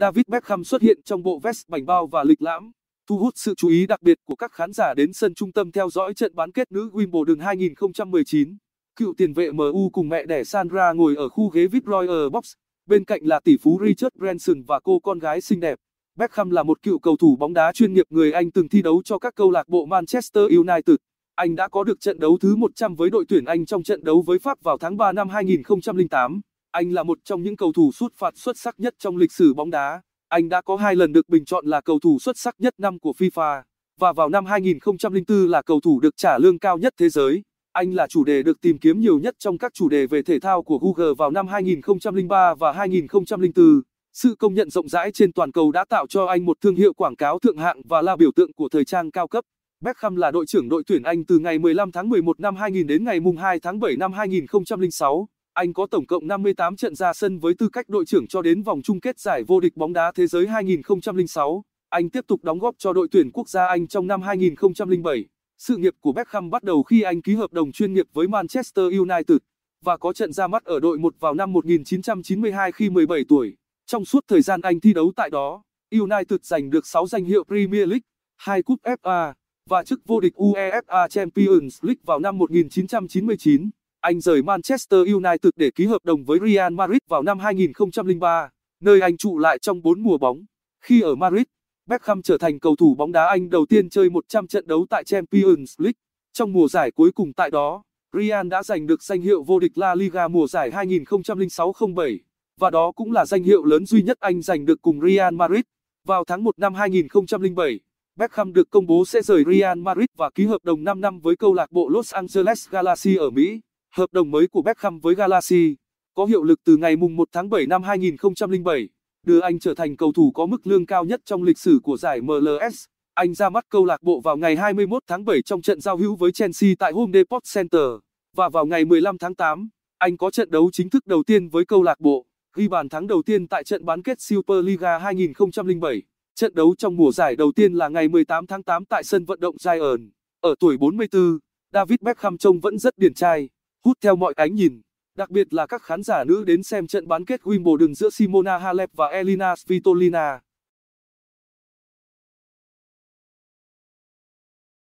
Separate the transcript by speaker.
Speaker 1: David Beckham xuất hiện trong bộ vest bảnh bao và lịch lãm, thu hút sự chú ý đặc biệt của các khán giả đến sân trung tâm theo dõi trận bán kết nữ Wimbledon 2019. Cựu tiền vệ MU cùng mẹ đẻ Sandra ngồi ở khu ghế VIP Royal Box, bên cạnh là tỷ phú Richard Branson và cô con gái xinh đẹp. Beckham là một cựu cầu thủ bóng đá chuyên nghiệp người Anh từng thi đấu cho các câu lạc bộ Manchester United. Anh đã có được trận đấu thứ 100 với đội tuyển Anh trong trận đấu với Pháp vào tháng 3 năm 2008. Anh là một trong những cầu thủ sút phạt xuất sắc nhất trong lịch sử bóng đá. Anh đã có hai lần được bình chọn là cầu thủ xuất sắc nhất năm của FIFA và vào năm 2004 là cầu thủ được trả lương cao nhất thế giới. Anh là chủ đề được tìm kiếm nhiều nhất trong các chủ đề về thể thao của Google vào năm 2003 và 2004. Sự công nhận rộng rãi trên toàn cầu đã tạo cho anh một thương hiệu quảng cáo thượng hạng và là biểu tượng của thời trang cao cấp. Beckham là đội trưởng đội tuyển Anh từ ngày 15 tháng 11 năm 2000 đến ngày 2 tháng 7 năm 2006. Anh có tổng cộng 58 trận ra sân với tư cách đội trưởng cho đến vòng chung kết giải vô địch bóng đá thế giới 2006. Anh tiếp tục đóng góp cho đội tuyển quốc gia Anh trong năm 2007. Sự nghiệp của Beckham bắt đầu khi anh ký hợp đồng chuyên nghiệp với Manchester United và có trận ra mắt ở đội 1 vào năm 1992 khi 17 tuổi. Trong suốt thời gian anh thi đấu tại đó, United giành được 6 danh hiệu Premier League, 2 cúp FA và chức vô địch UEFA Champions League vào năm 1999. Anh rời Manchester United để ký hợp đồng với Real Madrid vào năm 2003, nơi anh trụ lại trong 4 mùa bóng. Khi ở Madrid, Beckham trở thành cầu thủ bóng đá Anh đầu tiên chơi 100 trận đấu tại Champions League. Trong mùa giải cuối cùng tại đó, Real đã giành được danh hiệu vô địch La Liga mùa giải 2006-07 và đó cũng là danh hiệu lớn duy nhất anh giành được cùng Real Madrid. Vào tháng 1 năm 2007, Beckham được công bố sẽ rời Real Madrid và ký hợp đồng 5 năm với câu lạc bộ Los Angeles Galaxy ở Mỹ. Hợp đồng mới của Beckham với Galaxy có hiệu lực từ ngày 1 tháng 7 năm 2007, đưa anh trở thành cầu thủ có mức lương cao nhất trong lịch sử của giải MLS. Anh ra mắt câu lạc bộ vào ngày 21 tháng 7 trong trận giao hữu với Chelsea tại Home Depot Center, và vào ngày 15 tháng 8, anh có trận đấu chính thức đầu tiên với câu lạc bộ, ghi bàn thắng đầu tiên tại trận bán kết Superliga 2007. Trận đấu trong mùa giải đầu tiên là ngày 18 tháng 8 tại sân vận động Giant. Ở tuổi 44, David Beckham trông vẫn rất điển trai hút theo mọi ánh nhìn, đặc biệt là các khán giả nữ đến xem trận bán kết Wimbledon giữa Simona Halep và Elina Svitolina.